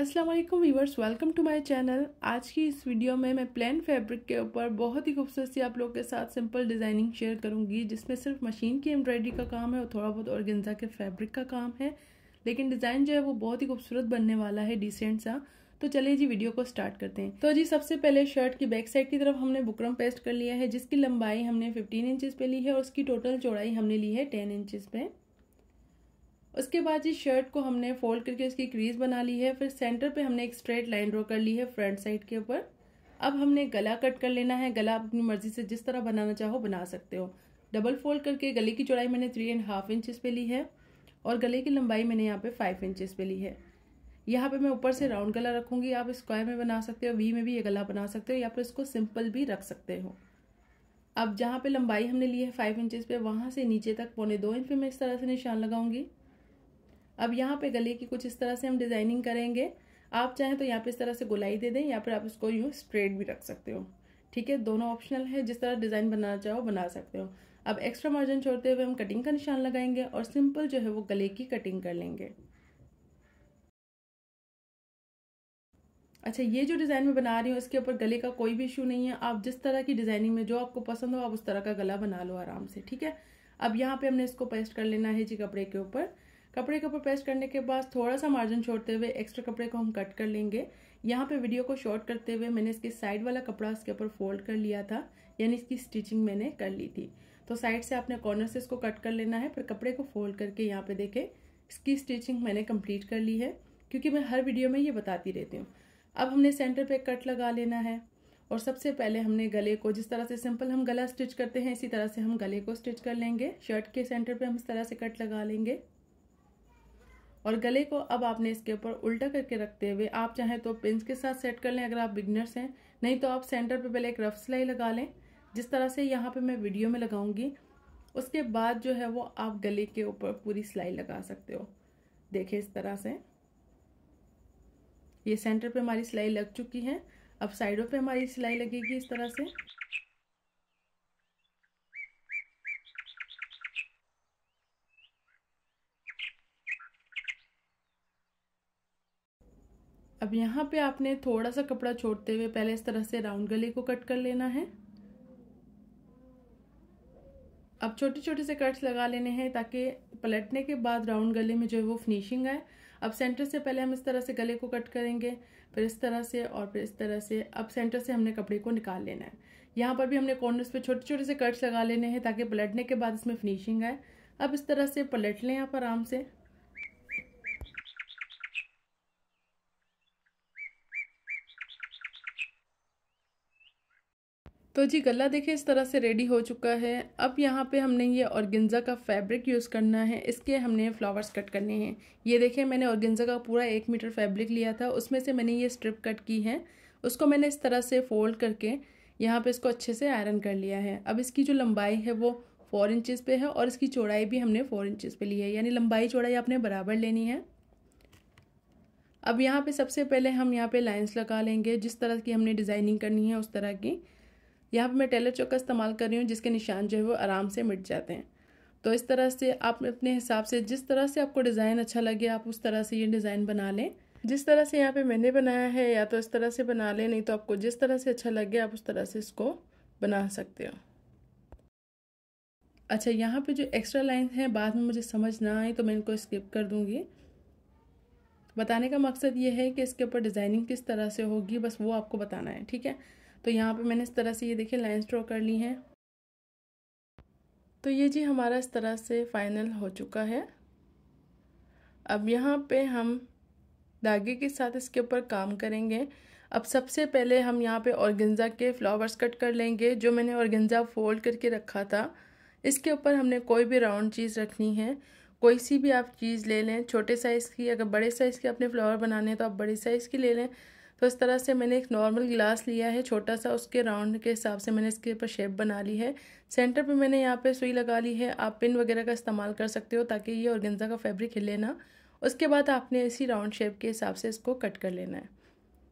अस्सलाम वालेकुम viewers welcome to my channel आज की इस वीडियो में मैं प्लेन फैब्रिक के ऊपर बहुत ही खूबसूरत सी आप लोग के साथ सिंपल डिज़ाइनिंग शेयर करूंगी जिसमें सिर्फ मशीन की एम्ब्रॉयडरी का काम है और थोड़ा बहुत ऑर्गेन्जा के फैब्रिक का काम है लेकिन डिज़ाइन जो है वो बहुत ही खूबसूरत बनने वाला है डिसेंट सा तो चलिए जी वीडियो को स्टार्ट करते हैं तो जी सबसे पहले शर्ट की बैक साइड की तरफ हमने बुकरम पेस्ट कर लिया है जिसकी लंबाई हमने फिफ्टीन इंचज़ पर ली है और उसकी टोटल चौड़ाई हमने ली है टेन इंचज़ पर उसके बाद इस शर्ट को हमने फोल्ड करके उसकी क्रीज बना ली है फिर सेंटर पे हमने एक स्ट्रेट लाइन ड्रॉ कर ली है फ्रंट साइड के ऊपर अब हमने गला कट कर लेना है गला आप अपनी मर्जी से जिस तरह बनाना चाहो बना सकते हो डबल फोल्ड करके गले की चौड़ाई मैंने थ्री एंड हाफ इंचज़ पे ली है और गले की लंबाई मैंने यहाँ पे फाइव इंचज़ पे ली है यहाँ पे मैं ऊपर से राउंड गला रखूँगी आप स्क्वायर में बना सकते हो वी में भी ये गला बना सकते हो या फिर इसको सिंपल भी रख सकते हो अब जहाँ पे लंबाई हमने ली है फाइव इंचज़ पे वहाँ से नीचे तक पौने दो इंच पे मैं इस तरह से निशान लगाऊंगी अब यहाँ पे गले की कुछ इस तरह से हम डिजाइनिंग करेंगे आप चाहें तो यहाँ पे इस तरह से गुलाई दे दें या फिर आप इसको यूँ स्ट्रेट भी रख सकते हो ठीक है दोनों ऑप्शनल है जिस तरह डिजाइन बनाना चाहो बना सकते हो अब एक्स्ट्रा मार्जिन छोड़ते हुए हम कटिंग का निशान लगाएंगे और सिंपल जो है वो गले की कटिंग कर लेंगे अच्छा ये जो डिज़ाइन मैं बना रही हूँ इसके ऊपर गले का कोई भी इशू नहीं है आप जिस तरह की डिज़ाइनिंग में जो आपको पसंद हो आप उस तरह का गला बना लो आराम से ठीक है अब यहाँ पे हमने इसको पेस्ट कर लेना है जी कपड़े के ऊपर कपड़े के ऊपर पेस्ट करने के बाद थोड़ा सा मार्जिन छोड़ते हुए एक्स्ट्रा कपड़े को हम कट कर लेंगे यहाँ पे वीडियो को शॉर्ट करते हुए मैंने इसके साइड वाला कपड़ा इसके ऊपर फोल्ड कर लिया था यानी इसकी स्टिचिंग मैंने कर ली थी तो साइड से आपने कॉर्नर से इसको कट कर लेना है पर कपड़े को फोल्ड करके यहाँ पे देखें इसकी स्टिचिंग मैंने कम्प्लीट कर ली है क्योंकि मैं हर वीडियो में ये बताती रहती हूँ अब हमने सेंटर पर कट लगा लेना है और सबसे पहले हमने गले को जिस तरह से सिंपल हम गला स्टिच करते हैं इसी तरह से हम गले को स्टिच कर लेंगे शर्ट के सेंटर पे हम इस तरह से कट लगा लेंगे और गले को अब आपने इसके ऊपर उल्टा करके रखते हुए आप चाहें तो पिंस के साथ सेट कर लें अगर आप बिगनर्स हैं नहीं तो आप सेंटर पे पहले एक रफ सिलाई लगा लें जिस तरह से यहाँ पे मैं वीडियो में लगाऊंगी उसके बाद जो है वो आप गले के ऊपर पूरी सिलाई लगा सकते हो देखें इस तरह से ये सेंटर पे हमारी सिलाई लग चुकी है अब साइडों पे हमारी सिलाई लगेगी इस तरह से अब यहाँ पे आपने थोड़ा सा कपड़ा छोड़ते हुए पहले इस तरह से राउंड गले को कट कर लेना है अब छोटे छोटे से कट्स लगा लेने हैं ताकि पलटने के बाद राउंड गले में जो है वो फिनिशिंग आए अब सेंटर से पहले हम इस तरह से गले को कट करेंगे फिर इस तरह से और फिर इस तरह से अब सेंटर से हमने कपड़े को निकाल लेना है यहाँ पर भी हमने कॉर्नर्स पे छोटे छोटे से कट्स लगा लेने हैं ताकि पलटने के बाद इसमें फिनिशिंग आए अब इस तरह से पलट लें आप आराम से तो जी गला देखिए इस तरह से रेडी हो चुका है अब यहाँ पे हमने ये औरगेंजा का फैब्रिक यूज़ करना है इसके हमने फ्लावर्स कट करने हैं ये देखिए मैंने औरगेंजा का पूरा एक मीटर फैब्रिक लिया था उसमें से मैंने ये स्ट्रिप कट की है उसको मैंने इस तरह से फोल्ड करके यहाँ पे इसको अच्छे से आयरन कर लिया है अब इसकी जो लंबाई है वो फोर इंचज़ पर है और इसकी चौड़ाई भी हमने फोर इंचज़ पर ली है यानी लंबाई चौड़ाई आपने बराबर लेनी है अब यहाँ पर सबसे पहले हम यहाँ पर लाइन्स लगा लेंगे जिस तरह की हमने डिज़ाइनिंग करनी है उस तरह की यहाँ पर मैं टेलर चौक का इस्तेमाल कर रही हूँ जिसके निशान जो है वो आराम से मिट जाते हैं तो इस तरह से आप अपने हिसाब से जिस तरह से आपको डिज़ाइन अच्छा लगे आप उस तरह से ये डिज़ाइन बना लें जिस तरह से यहाँ पे मैंने बनाया है या तो इस तरह से बना लें नहीं तो आपको जिस तरह से अच्छा लगे आप उस तरह से इसको बना सकते हो अच्छा यहाँ पे जो एक्स्ट्रा लाइन हैं बाद में मुझे समझ ना आई तो मैं इनको स्किप कर दूँगी बताने का मकसद ये है कि इसके ऊपर डिज़ाइनिंग किस तरह से होगी बस वो आपको बताना है ठीक है तो यहाँ पे मैंने इस तरह से ये देखिए लाइन्स ड्रॉ कर ली हैं तो ये जी हमारा इस तरह से फाइनल हो चुका है अब यहाँ पे हम धागे के साथ इसके ऊपर काम करेंगे अब सबसे पहले हम यहाँ पे ऑर्गेंजा के फ्लावर्स कट कर लेंगे जो मैंने औरगेंजा फोल्ड करके रखा था इसके ऊपर हमने कोई भी राउंड चीज़ रखनी है कोई सी भी आप चीज़ ले लें छोटे साइज़ की अगर बड़े साइज़ के अपने फ्लावर बनाने हैं तो आप बड़े साइज़ की ले लें तो इस तरह से मैंने एक नॉर्मल गिलास लिया है छोटा सा उसके राउंड के हिसाब से मैंने इसके ऊपर शेप बना ली है सेंटर पे मैंने यहाँ पे सुई लगा ली है आप पिन वगैरह का इस्तेमाल कर सकते हो ताकि ये ऑर्गेन्जा का फैब्रिक हिले ना उसके बाद आपने इसी राउंड शेप के हिसाब से इसको कट कर लेना है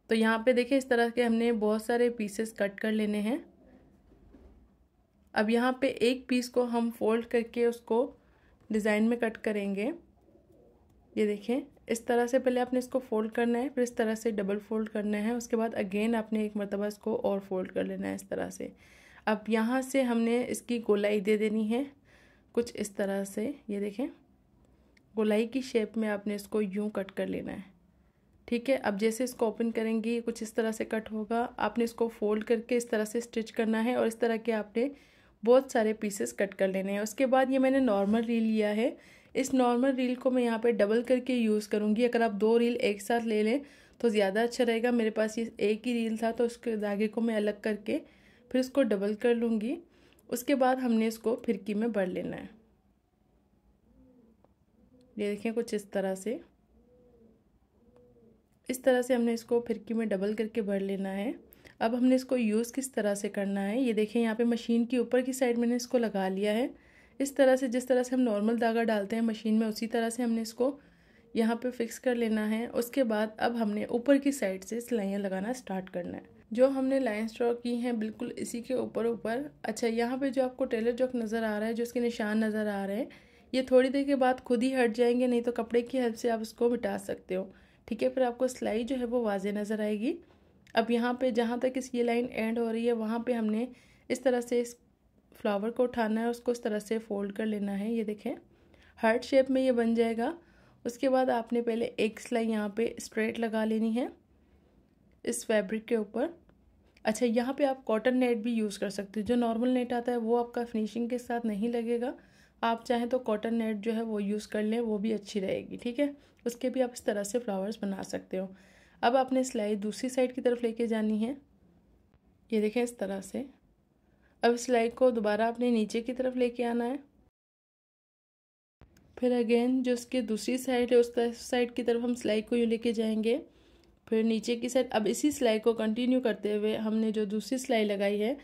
तो यहाँ पर देखिए इस तरह के हमने बहुत सारे पीसेस कट कर लेने हैं अब यहाँ पर एक पीस को हम फोल्ड करके उसको डिज़ाइन में कट करेंगे ये देखें इस तरह से पहले आपने इसको फोल्ड करना है फिर इस तरह से डबल फोल्ड करना है उसके बाद अगेन आपने एक मरतबा इसको और फोल्ड कर लेना है इस तरह से अब यहाँ से हमने इसकी गोलाई दे देनी है कुछ इस तरह से ये देखें गोलाई की शेप में आपने इसको यूँ कट कर लेना है ठीक है अब जैसे इसको ओपन करेंगी कुछ इस तरह से कट होगा आपने इसको फोल्ड करके इस तरह से स्टिच करना है और इस तरह के आपने बहुत सारे पीसेस कट कर लेने हैं उसके बाद ये मैंने नॉर्मल री लिया है इस नॉर्मल रील को मैं यहाँ पे डबल करके यूज़ करूँगी अगर आप दो रील एक साथ ले लें तो ज़्यादा अच्छा रहेगा मेरे पास ये एक ही रील था तो उसके धागे को मैं अलग करके फिर इसको डबल कर लूँगी उसके बाद हमने इसको फिरकी में भर लेना है ये देखें कुछ इस तरह से इस तरह से हमने इसको फिरकी में डबल करके भर लेना है अब हमने इसको यूज़ किस तरह से करना है ये देखें यहाँ पे मशीन के ऊपर की साइड मैंने इसको लगा लिया है इस तरह से जिस तरह से हम नॉर्मल धागा डालते हैं मशीन में उसी तरह से हमने इसको यहाँ पे फिक्स कर लेना है उसके बाद अब हमने ऊपर की साइड से सिलाइयाँ लगाना स्टार्ट करना है जो हमने लाइन ड्रॉ की हैं बिल्कुल इसी के ऊपर ऊपर अच्छा यहाँ पे जो आपको टेलर चौक नज़र आ रहा है जो उसके निशान नज़र आ रहे हैं ये थोड़ी देर के बाद खुद ही हट जाएंगे नहीं तो कपड़े की हेल्प से आप उसको मिटा सकते हो ठीक है फिर आपको सिलाई जो है वो वाजे नज़र आएगी अब यहाँ पर जहाँ तक इस ये लाइन एंड हो रही है वहाँ पर हमने इस तरह से इस फ्लावर को उठाना है उसको इस तरह से फोल्ड कर लेना है ये देखें हार्ट शेप में ये बन जाएगा उसके बाद आपने पहले एक सिलाई यहाँ पे स्ट्रेट लगा लेनी है इस फैब्रिक के ऊपर अच्छा यहाँ पे आप कॉटन नेट भी यूज़ कर सकते हो जो नॉर्मल नेट आता है वो आपका फिनिशिंग के साथ नहीं लगेगा आप चाहें तो कॉटन नेट जो है वो यूज़ कर लें वो भी अच्छी रहेगी ठीक है उसके भी आप इस तरह से फ्लावर्स बना सकते हो अब आपने सिलाई दूसरी साइड की तरफ लेके जानी है ये देखें इस तरह से अब सिलाई को दोबारा आपने नीचे की तरफ लेके आना है फिर अगेन जो उसके दूसरी साइड है उस साइड की तरफ हम सिलाई को यूँ लेके जाएंगे फिर नीचे की साइड अब इसी सिलाई को कंटिन्यू करते हुए हमने जो दूसरी सिलाई लगाई है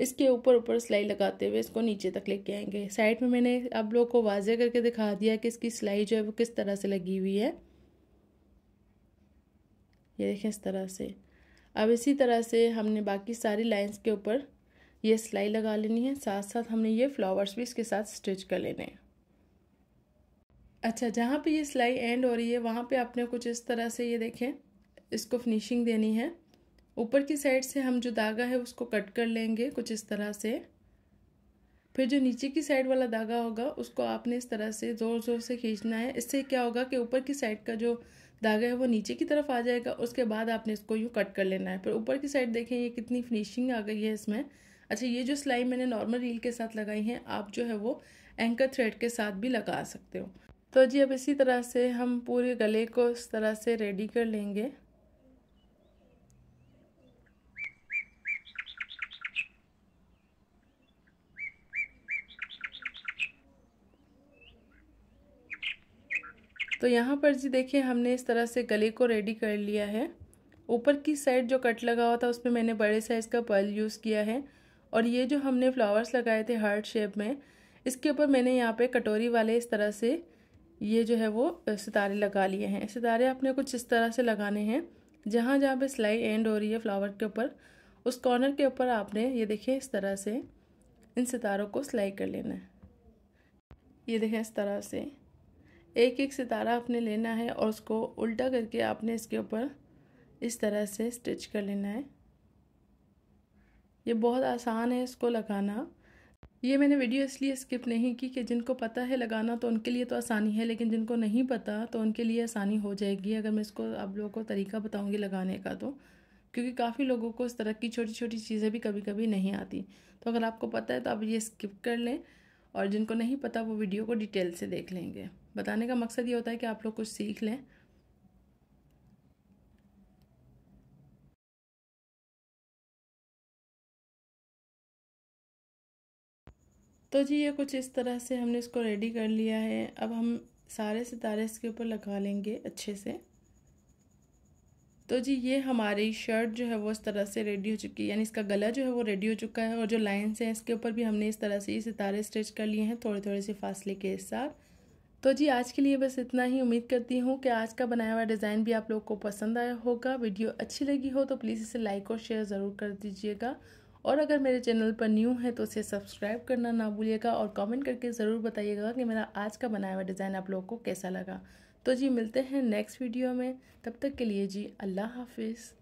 इसके ऊपर ऊपर सिलाई लगाते हुए इसको नीचे तक लेके आएंगे साइड में मैंने आप लोग को वाजह करके दिखा दिया कि इसकी सिलाई जो है वो किस तरह से लगी हुई है ये देखें इस तरह से अब इसी तरह से हमने बाकी सारी लाइन्स के ऊपर ये सिलाई लगा लेनी है साथ साथ हमने ये फ्लावर्स भी इसके साथ स्टिच कर लेने हैं अच्छा जहाँ पे ये सिलाई एंड हो रही है वहाँ पे आपने कुछ इस तरह से ये देखें इसको फिनिशिंग देनी है ऊपर की साइड से हम जो धागा है उसको कट कर लेंगे कुछ इस तरह से फिर जो नीचे की साइड वाला धागा होगा उसको आपने इस तरह से ज़ोर ज़ोर से खींचना है इससे क्या होगा कि ऊपर की साइड का जो धागा है वो नीचे की तरफ आ जाएगा उसके बाद आपने इसको यूँ कट कर लेना है फिर ऊपर की साइड देखें ये कितनी फिनिशिंग आ गई है इसमें अच्छा ये जो सिलाई मैंने नॉर्मल रील के साथ लगाई है आप जो है वो एंकर थ्रेड के साथ भी लगा सकते हो तो जी अब इसी तरह से हम पूरे गले को इस तरह से रेडी कर लेंगे तो यहाँ पर जी देखिए हमने इस तरह से गले को रेडी कर लिया है ऊपर की साइड जो कट लगा हुआ था उसमें मैंने बड़े साइज़ का पर्ल यूज़ किया है और ये जो हमने फ्लावर्स लगाए थे हार्ट शेप में इसके ऊपर मैंने यहाँ पे कटोरी वाले इस तरह से ये जो है वो सितारे लगा लिए हैं सितारे आपने कुछ इस तरह से लगाने हैं जहाँ जहाँ पे सिलाई एंड हो रही है फ्लावर के ऊपर उस कॉर्नर के ऊपर आपने ये देखिए इस तरह से इन सितारों को सिलाई कर लेना है ये देखें इस तरह से एक एक सितारा आपने लेना है और उसको उल्टा करके आपने इसके ऊपर इस तरह से स्टिच कर लेना है ये बहुत आसान है इसको लगाना ये मैंने वीडियो इसलिए स्किप नहीं की कि जिनको पता है लगाना तो उनके लिए तो आसानी है लेकिन जिनको नहीं पता तो उनके लिए आसानी हो जाएगी अगर मैं इसको आप लोगों को तरीका बताऊँगी लगाने का तो क्योंकि काफ़ी लोगों को इस तरह की छोटी छोटी चीज़ें भी कभी कभी नहीं आती तो अगर आपको पता है तो आप ये स्किप कर लें और जिनको नहीं पता वो वीडियो को डिटेल से देख लेंगे बताने का मकसद ये होता है कि आप लोग कुछ सीख लें तो जी ये कुछ इस तरह से हमने इसको रेडी कर लिया है अब हम सारे सितारे इसके ऊपर लगा लेंगे अच्छे से तो जी ये हमारी शर्ट जो है वो इस तरह से रेडी हो चुकी है यानी इसका गला जो है वो रेडी हो चुका है और जो लाइन्स हैं इसके ऊपर भी हमने इस तरह से ये सितारे स्टिच कर लिए हैं थोड़े थोड़े से फासले के साथ तो जी आज के लिए बस इतना ही उम्मीद करती हूँ कि आज का बनाया हुआ डिज़ाइन भी आप लोगों को पसंद आया होगा वीडियो अच्छी लगी हो तो प्लीज़ इसे लाइक और शेयर ज़रूर कर दीजिएगा और अगर मेरे चैनल पर न्यू है तो उसे सब्सक्राइब करना ना भूलिएगा और कमेंट करके ज़रूर बताइएगा कि मेरा आज का बनाया हुआ डिज़ाइन आप लोगों को कैसा लगा तो जी मिलते हैं नेक्स्ट वीडियो में तब तक के लिए जी अल्लाह हाफिज़